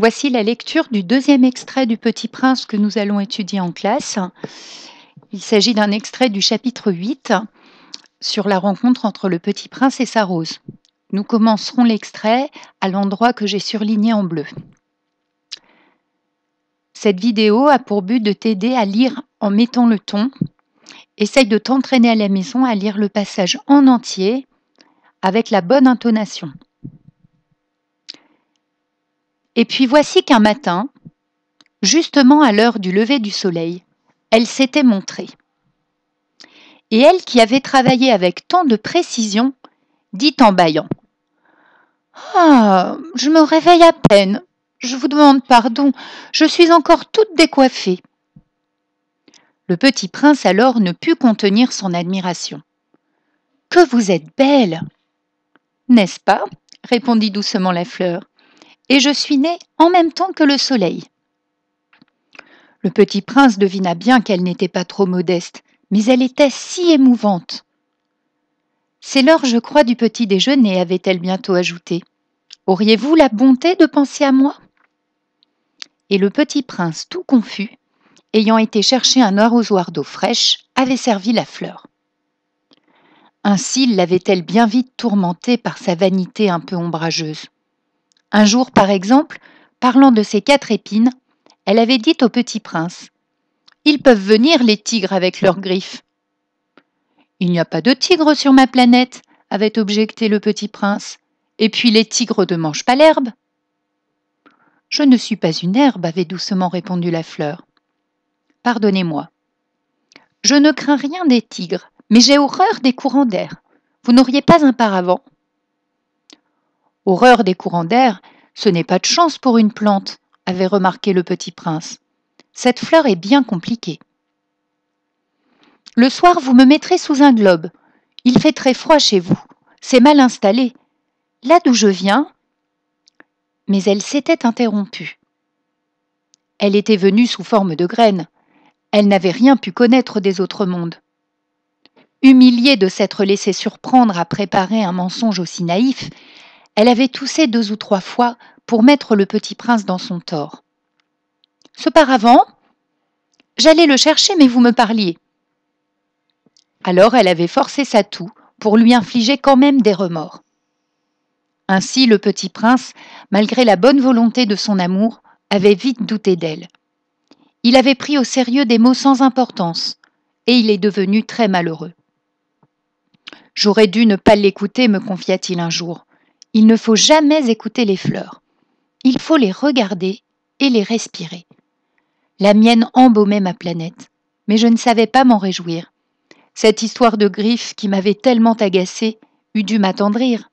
Voici la lecture du deuxième extrait du Petit Prince que nous allons étudier en classe. Il s'agit d'un extrait du chapitre 8 sur la rencontre entre le Petit Prince et sa rose. Nous commencerons l'extrait à l'endroit que j'ai surligné en bleu. Cette vidéo a pour but de t'aider à lire en mettant le ton. Essaye de t'entraîner à la maison à lire le passage en entier avec la bonne intonation. Et puis voici qu'un matin, justement à l'heure du lever du soleil, elle s'était montrée. Et elle qui avait travaillé avec tant de précision, dit en bâillant Ah, je me réveille à peine. Je vous demande pardon, je suis encore toute décoiffée. Le petit prince alors ne put contenir son admiration. Que vous êtes belle N'est-ce pas répondit doucement la fleur et je suis née en même temps que le soleil. Le petit prince devina bien qu'elle n'était pas trop modeste, mais elle était si émouvante. C'est l'heure, je crois, du petit déjeuner, avait-elle bientôt ajouté. Auriez-vous la bonté de penser à moi Et le petit prince, tout confus, ayant été chercher un arrosoir d'eau fraîche, avait servi la fleur. Ainsi l'avait-elle bien vite tourmentée par sa vanité un peu ombrageuse. Un jour, par exemple, parlant de ces quatre épines, elle avait dit au petit prince Ils peuvent venir, les tigres, avec leurs griffes. Il n'y a pas de tigres sur ma planète, avait objecté le petit prince. Et puis les tigres ne mangent pas l'herbe. Je ne suis pas une herbe, avait doucement répondu la fleur. Pardonnez-moi. Je ne crains rien des tigres, mais j'ai horreur des courants d'air. Vous n'auriez pas un paravent Horreur des courants d'air, ce n'est pas de chance pour une plante, avait remarqué le petit prince. Cette fleur est bien compliquée. Le soir, vous me mettrez sous un globe. Il fait très froid chez vous. C'est mal installé. Là d'où je viens. Mais elle s'était interrompue. Elle était venue sous forme de graine. Elle n'avait rien pu connaître des autres mondes. Humiliée de s'être laissée surprendre à préparer un mensonge aussi naïf, elle avait toussé deux ou trois fois pour mettre le petit prince dans son tort. Cependant, j'allais le chercher, mais vous me parliez. Alors elle avait forcé sa toux pour lui infliger quand même des remords. Ainsi, le petit prince, malgré la bonne volonté de son amour, avait vite douté d'elle. Il avait pris au sérieux des mots sans importance, et il est devenu très malheureux. J'aurais dû ne pas l'écouter, me confia-t-il un jour. Il ne faut jamais écouter les fleurs. Il faut les regarder et les respirer. La mienne embaumait ma planète, mais je ne savais pas m'en réjouir. Cette histoire de griffes qui m'avait tellement agacée eût dû m'attendrir.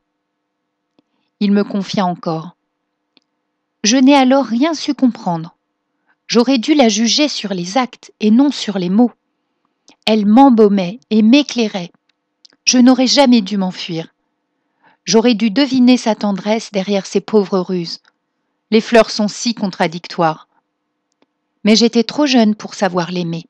Il me confia encore. Je n'ai alors rien su comprendre. J'aurais dû la juger sur les actes et non sur les mots. Elle m'embaumait et m'éclairait. Je n'aurais jamais dû m'enfuir. J'aurais dû deviner sa tendresse derrière ses pauvres ruses. Les fleurs sont si contradictoires. Mais j'étais trop jeune pour savoir l'aimer.